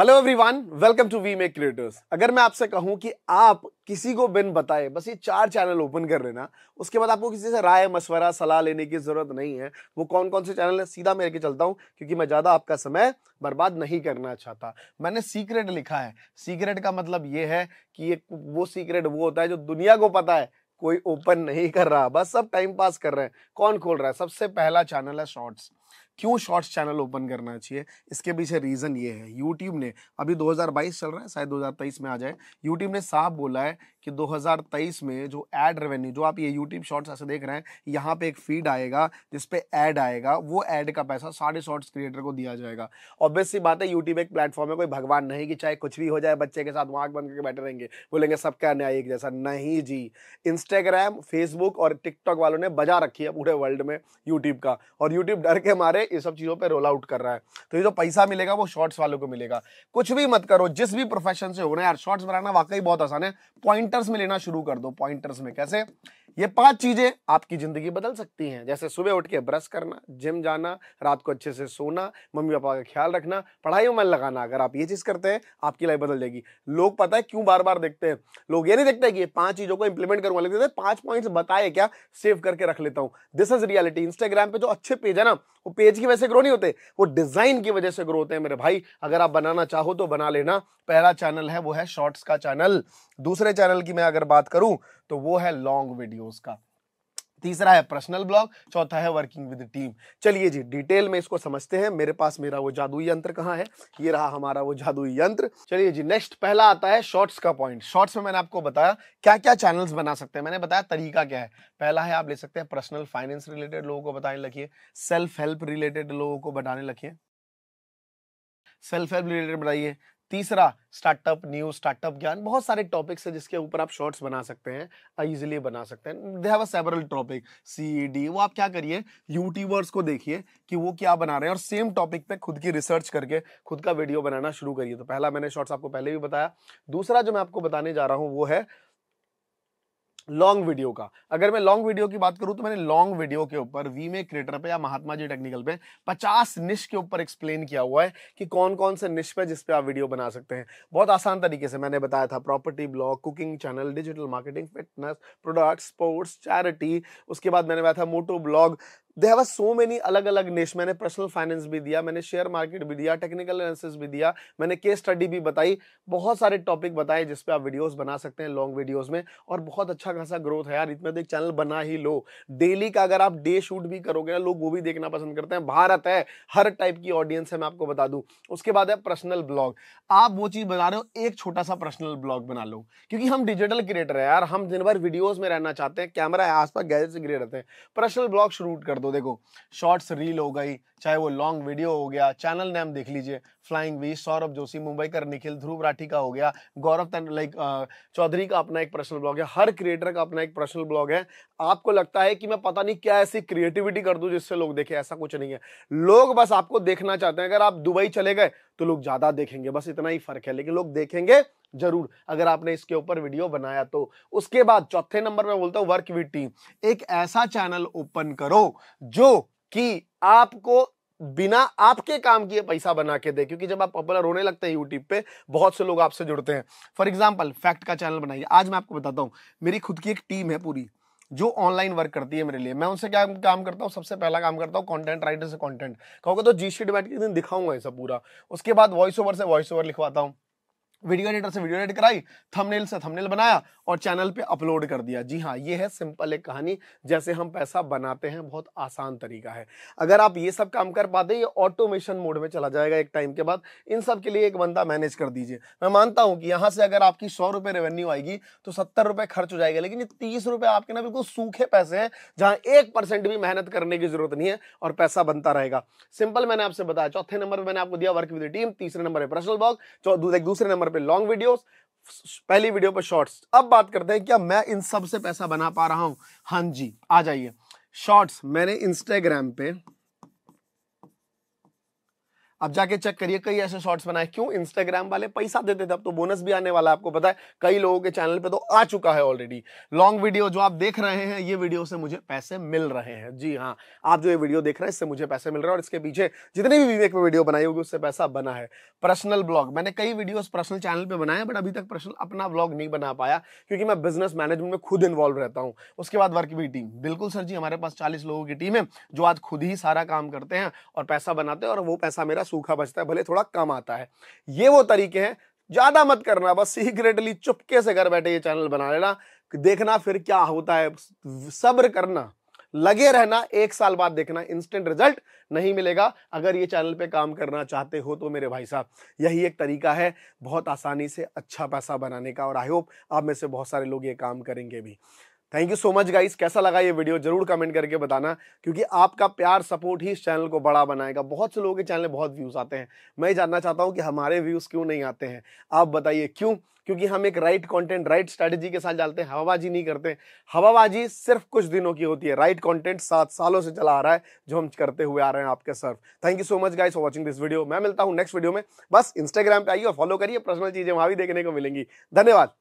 hello everyone welcome to we make creators अगर मैं आपसे कहूं कि आप किसी को बिन बताए बस ये चार चैनल ओपन कर लेना उसके बाद आपको किसी से राय मशवरा सलाह लेने की ज़रूरत नहीं है वो कौन कौन से चैनल है सीधा मैं लेके चलता हूँ क्योंकि मैं ज़्यादा आपका समय बर्बाद नहीं करना चाहता मैंने सीक्रेट लिखा है सीक्रेट का मतलब ये है कि ये वो सीक्रेट वो होता है जो दुनिया को पता है कोई ओपन नहीं कर रहा बस सब टाइम पास कर रहे हैं कौन खोल रहा है सबसे पहला चैनल है शॉर्ट्स क्यों शॉर्ट्स चैनल ओपन करना चाहिए इसके पीछे रीज़न ये है यूट्यूब ने अभी 2022 चल रहा है शायद 2023 में आ जाए यूट्यूब ने साफ बोला है कि 2023 में जो एड रेवेन्यू जो आप ये यूट्यूब शॉर्ट्स ऐसे देख रहे हैं यहाँ पे एक फीड आएगा जिसपे एड आएगा वो एड का पैसा सारे शॉर्ट्स क्रिएटर को दिया जाएगा ऑब्वियसली बात है यूट्यूब एक प्लेटफॉर्म है कोई भगवान नहीं कि चाहे कुछ भी हो जाए बच्चे के साथ वहाँ बंद करके बैठे रहेंगे बोलेंगे सबका न्याय एक जैसा नहीं जी इंस्टाग्राम फेसबुक और टिकटॉक वालों ने बजा रखी है पूरे वर्ल्ड में यूट्यूब का और यूट्यूब डर के हमारे ये सब चीज़ों पर रोल आउट कर रहा है तो ये जो पैसा मिलेगा वो शॉर्ट्स वालों को मिलेगा कुछ भी मत करो जिस भी प्रोफेशन से हो रहे हैं यार शॉर्ट्स बनाना वाकई बहुत आसान है पॉइंट पॉइंटर्स में लेना शुरू कर दो पॉइंटर्स में कैसे ये पांच चीजें आपकी जिंदगी बदल सकती हैं जैसे सुबह उठ के ब्रश करना जिम जाना रात को अच्छे से सोना मम्मी पापा का ख्याल रखना पढ़ाई में मन लगाना अगर आप ये चीज करते हैं आपकी लाइफ बदल जाएगी लोग पता है क्यों बार बार देखते हैं लोग ये नहीं देखते कि पांच चीजों को इंप्लीमेंट करूंगा लेकिन पांच पॉइंट बताए क्या सेव करके रख लेता हूँ दिस इज रियलिटी इंस्टाग्राम पे जो अच्छे पेज है ना वो पेज की वजह से ग्रो नहीं होते वो डिजाइन की वजह से ग्रो होते हैं मेरे भाई अगर आप बनाना चाहो तो बना लेना पहला चैनल है वो है शॉर्ट्स का चैनल दूसरे चैनल की मैं अगर बात करूं तो वो है लॉन्ग वीडियो वीडियोस का तीसरा है पर्सनल ब्लॉग चौथा है वर्किंग विद टीम चलिए जी डिटेल में इसको समझते हैं मेरे पास मेरा वो जादुई यंत्र कहाँ है ये रहा हमारा वो जादुई यंत्र चलिए जी नेक्स्ट पहला आता है शॉर्ट्स का पॉइंट शॉर्ट्स में मैंने आपको बताया क्या क्या चैनल्स बना सकते हैं मैंने बताया तरीका क्या है पहला है आप ले सकते हैं पर्सनल फाइनेंस रिलेटेड लोगों को बताने लगी सेल्फ हेल्प रिलेटेड लोगों को बताने लगी सेल्फ हेल्प रिलेटेड बताइए तीसरा स्टार्टअप न्यूज स्टार्टअप ज्ञान बहुत सारे टॉपिक्स है जिसके ऊपर आप शॉर्ट्स बना सकते हैं इजिली बना सकते हैं they have several topic C D वो आप क्या करिए यूट्यूबर्स को देखिए कि वो क्या बना रहे हैं और सेम टॉपिक पे खुद की रिसर्च करके खुद का वीडियो बनाना शुरू करिए तो पहला मैंने शॉर्ट्स आपको पहले भी बताया दूसरा जो मैं आपको बताने जा रहा हूँ वो है लॉन्ग वीडियो का अगर मैं लॉन्ग वीडियो की बात करूं तो मैंने लॉन्ग वीडियो के ऊपर वीमे क्रिएटर पे या महात्मा जी टेक्निकल पे 50 निश के ऊपर एक्सप्लेन किया हुआ है कि कौन कौन से निश पे जिस पे आप वीडियो बना सकते हैं बहुत आसान तरीके से मैंने बताया था property blog cooking channel digital marketing fitness product sports charity उसके बाद मैंने बताया था moto blog they have so many अलग अलग नेश मैंने पर्सनल फाइनेंस भी दिया मैंने शेयर मार्केट भी दिया टेक्निकल एनालिसिस भी दिया मैंने केस स्टडी भी बताई बहुत सारे टॉपिक बताए जिसपे आप वीडियोस बना सकते हैं लॉन्ग वीडियोस में और बहुत अच्छा खासा ग्रोथ है यार इतने तो एक चैनल बना ही लो डेली का अगर आप डे शूट भी करोगे ना लोग वो भी देखना पसंद करते हैं भारत है हर टाइप की ऑडियंस है मैं आपको बता दूँ उसके बाद है पर्सनल ब्लॉग आप वो चीज़ बना रहे हो एक छोटा सा पर्सनल ब्लॉग बना लो क्योंकि हम डिजिटल क्रिएटर है यार हम दिन भर वीडियोज़ में रहना चाहते हैं कैमरा है आस पास गैजेट से गिरे रहते हैं पर्सनल ब्लॉग शूट कर दो देखो शॉर्ट्स रील हो गई चाहे वो लॉन्ग वीडियो हो गया चैनल नेम देख लीजिए फ्लाइंग वी सौरभ जोशी मुंबई का निखिल ध्रुव राठी का हो गया गौरव लाइक चौधरी का अपना एक पर्सनल ब्लॉग है हर क्रिएटर का अपना एक पर्सनल ब्लॉग है आपको लगता है कि मैं पता नहीं क्या ऐसी क्रिएटिविटी कर दूँ जिससे लोग देखें ऐसा कुछ नहीं है लोग बस आपको देखना चाहते हैं अगर आप दुबई चले गए तो लोग ज़्यादा देखेंगे बस इतना ही फर्क है लेकिन लोग देखेंगे जरूर अगर आपने इसके ऊपर वीडियो बनाया तो उसके बाद चौथे नंबर में बोलता हूँ वर्क विद टीम एक ऐसा चैनल ओपन करो जो कि आपको बिना आपके काम किए पैसा बना के दे क्योंकि जब आप पॉपुलर होने लगते हैं यूट्यूब पे बहुत से लोग आपसे जुड़ते हैं फॉर एग्जाम्पल फैक्ट का चैनल बनाइए आज मैं आपको बताता हूँ मेरी खुद की एक टीम है पूरी जो ऑनलाइन वर्क करती है मेरे लिए मैं उनसे क्या काम करता हूँ सबसे पहला काम करता हूँ कंटेंट राइटर से कंटेंट कहोगे तो जी शी डिबेट के दिन दिखाऊंगा ऐसा पूरा उसके बाद वॉइस ओवर से वॉइस ओवर लिखवाता हूँ वीडियो एडिटर से वीडियो एडिट कराई थंबनेल से थंबनेल बनाया और चैनल पे अपलोड कर दिया जी हाँ ये है सिंपल एक कहानी जैसे हम पैसा बनाते हैं बहुत आसान तरीका है अगर आप ये सब काम कर पाते ये ऑटोमेशन मोड में चला जाएगा एक टाइम के बाद इन सब के लिए एक बंदा मैनेज कर दीजिए मैं मानता हूँ कि यहाँ से अगर आपकी सौ रुपये रेवेन्यू आएगी तो सत्तर रुपये खर्च हो जाएगा लेकिन ये तीस रुपये आपके ना बिल्कुल सूखे पैसे हैं जहाँ एक परसेंट भी मेहनत करने की जरूरत नहीं है और पैसा बनता रहेगा सिंपल मैंने आपसे बताया चौथे नंबर पर मैंने आपको दिया वर्क विद टीम तीसरे नंबर है पर्सनल बॉक्स दूसरे नंबर पे लॉन्ग वीडियोस पहली वीडियो पे शॉर्ट्स अब बात करते हैं क्या मैं इन सब से पैसा बना पा रहा हूं हां जी आ जाइए शॉर्ट्स मैंने इंस्टाग्राम पे अब जाके चेक करिए कई ऐसे शॉर्ट्स बनाए क्यों इंस्टाग्राम वाले पैसा देते थे अब तो बोनस भी आने वाला है आपको पता है कई लोगों के चैनल पे तो आ चुका है ऑलरेडी लॉन्ग वीडियो जो आप देख रहे हैं ये वीडियो से मुझे पैसे मिल रहे हैं जी हाँ आप जो ये वीडियो देख रहे हैं इससे मुझे पैसे मिल रहे हैं और इसके पीछे जितने भी विवेक में वीडियो बनाई होगी उससे पैसा बना है पर्सनल ब्लॉग मैंने कई वीडियोज पर्सनल चैनल पर बनाए बट अभी तक पर्सनल अपना ब्लॉग नहीं बना पाया क्योंकि मैं बिजनेस मैनेजमेंट में खुद इन्वॉल्व रहता हूँ उसके बाद वर्क भी टीम बिल्कुल सर जी हमारे पास चालीस लोगों की टीम है जो आज खुद ही सारा काम करते हैं और पैसा बनाते हैं और वो पैसा मेरा सूखा बचता है भले थोड़ा कम आता है ये वो तरीके हैं ज़्यादा मत करना बस सीक्रेटली चुपके से घर बैठे ये चैनल बना लेना देखना फिर क्या होता है सब्र करना लगे रहना एक साल बाद देखना इंस्टेंट रिजल्ट नहीं मिलेगा अगर ये चैनल पे काम करना चाहते हो तो मेरे भाई साहब यही एक तरीका है बहुत आसानी से अच्छा पैसा बनाने का और आई होप आप में से बहुत सारे लोग ये काम करेंगे भी thank you so much guys कैसा लगा ये वीडियो जरूर कमेंट करके बताना क्योंकि आपका प्यार सपोर्ट ही इस चैनल को बड़ा बनाएगा बहुत से लोगों के चैनल में बहुत व्यूज़ आते हैं मैं जानना चाहता हूँ कि हमारे व्यूज़ क्यों नहीं आते हैं आप बताइए क्यों क्योंकि हम एक राइट कंटेंट राइट स्ट्रैटेजी के साथ डालते हैं हवाबाजी नहीं करते हवाबाजी सिर्फ कुछ दिनों की होती है राइट कंटेंट सात सालों से चला आ रहा है जो हम करते हुए आ रहे हैं आपके serve thank you so much guys for watching this video मैं मिलता हूँ नेक्स्ट वीडियो में बस इंस्टाग्राम पे आइए और फॉलो करिए पर्सनल चीज़ें वहां भी देखने को मिलेंगी धन्यवाद